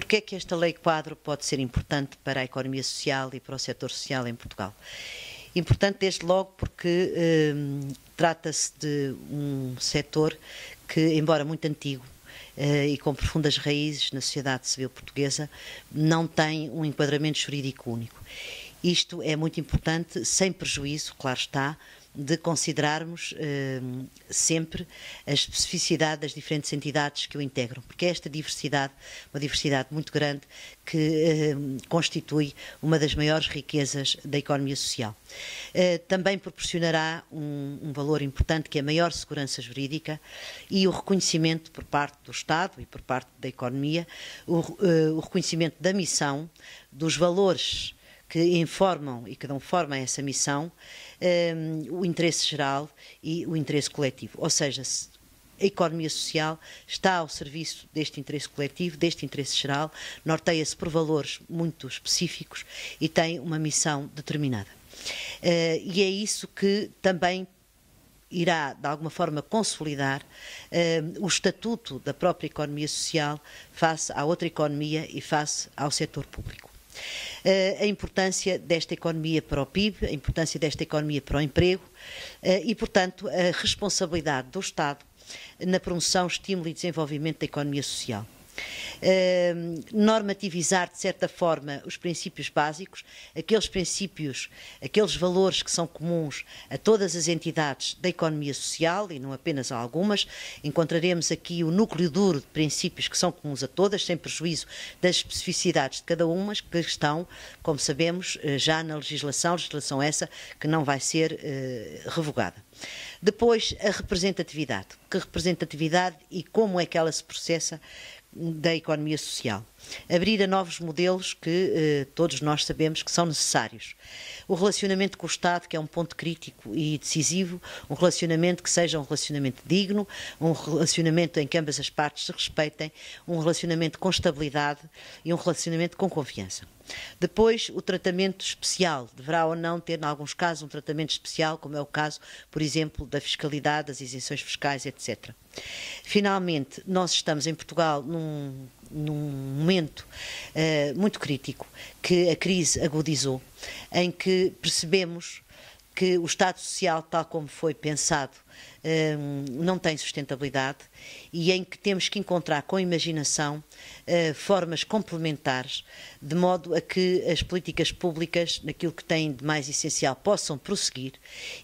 Porquê é que esta lei quadro pode ser importante para a economia social e para o setor social em Portugal? Importante desde logo porque hum, trata-se de um setor que, embora muito antigo, eh, e com profundas raízes na sociedade civil portuguesa, não tem um enquadramento jurídico único. Isto é muito importante, sem prejuízo, claro está, de considerarmos ehm, sempre a especificidade das diferentes entidades que o integram, porque é esta diversidade, uma diversidade muito grande, que ehm, constitui uma das maiores riquezas da economia social. Eh, também proporcionará um, um, valor importante que é a maior segurança jurídica e o reconhecimento por parte do Estado e por parte da economia, o, eh, o reconhecimento da missão, dos valores que informam e que dão forma a essa missão, um, ehm, o interesse geral e o interesse coletivo. Ou seja, a economia social está ao serviço deste interesse coletivo, deste interesse geral, norteia-se por valores muito específicos e tem uma missão determinada. Uh, e é isso que também irá, de alguma forma, consolidar uh, o estatuto da própria economia social face à outra economia e face ao setor público. Eh, a importância desta economia para o PIB, a importância desta economia para o emprego eh, e, portanto, a responsabilidade do Estado na promoção, estímulo e desenvolvimento da economia social normativizar, de certa forma, os princípios básicos, aqueles princípios, aqueles valores que são comuns a todas as entidades da economia social e não apenas a algumas. Encontraremos aqui o núcleo duro de princípios que são comuns a todas, sem prejuízo das especificidades de cada uma, que estão, como sabemos, eh, já na legislação, legislação essa que não vai ser eh, revogada. Depois, a representatividade. Que representatividade e como é que ela se processa da economia social, abrir a novos modelos que eh, todos nós sabemos que são necessários o relacionamento com o Estado, que é um ponto crítico e decisivo, um relacionamento que seja um relacionamento digno, um relacionamento em que ambas as partes se respeitem, um relacionamento com estabilidade e um relacionamento com confiança. Depois, o tratamento especial. Deverá ou não ter, em alguns casos, um tratamento especial, como é o caso, por exemplo, da fiscalidade, das isenções fiscais, etc. Finalmente, nós estamos em Portugal num num momento uh, muito crítico que a crise agudizou, em que percebemos que o Estado Social, tal como foi pensado, hum, não tem sustentabilidade e em que temos que encontrar com imaginação eh, formas complementares, de modo a que as políticas públicas, naquilo que têm de mais essencial, possam prosseguir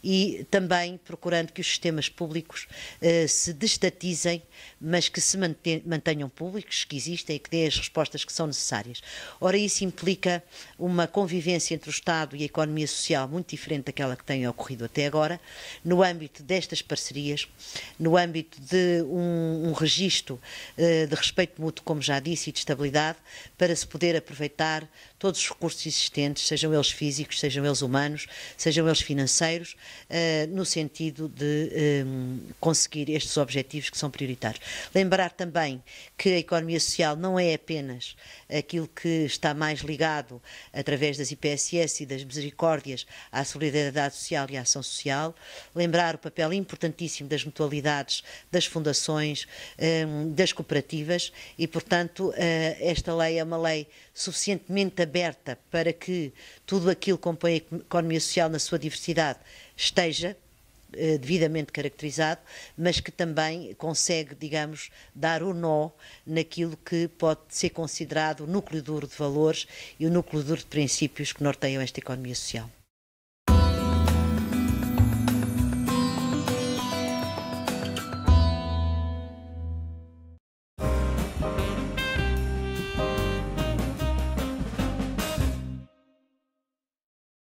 e também procurando que os sistemas públicos eh, se destatizem, mas que se mantenham públicos, que existem e que deem as respostas que são necessárias. Ora, isso implica uma convivência entre o Estado e a economia social muito diferente daquela que têm ocorrido até agora, no âmbito destas parcerias, no âmbito de um, um registro eh, de respeito mútuo, como já disse, e de estabilidade, para se poder aproveitar todos os recursos existentes, sejam eles físicos, sejam eles humanos, sejam eles financeiros, eh, no sentido de ehm, conseguir estes objetivos que são prioritários. Lembrar também que a economia social não é apenas aquilo que está mais ligado, através das IPSS e das misericórdias, à solidariedade social e ação social, lembrar o papel importantíssimo das mutualidades, das fundações, hum, das cooperativas e, portanto, eh, esta lei é uma lei suficientemente aberta para que tudo aquilo que compõe a economia social na sua diversidade esteja eh, devidamente caracterizado, mas que também consegue, digamos, dar o nó naquilo que pode ser considerado o núcleo duro de valores e o núcleo duro de princípios que norteiam esta economia social.